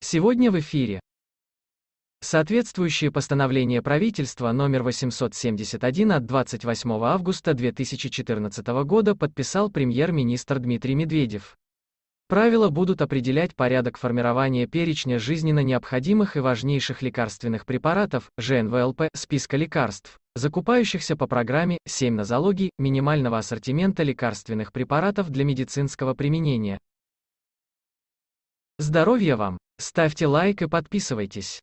Сегодня в эфире. Соответствующее постановление правительства номер 871 от 28 августа 2014 года подписал премьер-министр Дмитрий Медведев. Правила будут определять порядок формирования перечня жизненно необходимых и важнейших лекарственных препаратов ЖНВЛП списка лекарств, закупающихся по программе 7 на залоги минимального ассортимента лекарственных препаратов для медицинского применения. Здоровья вам! Ставьте лайк и подписывайтесь.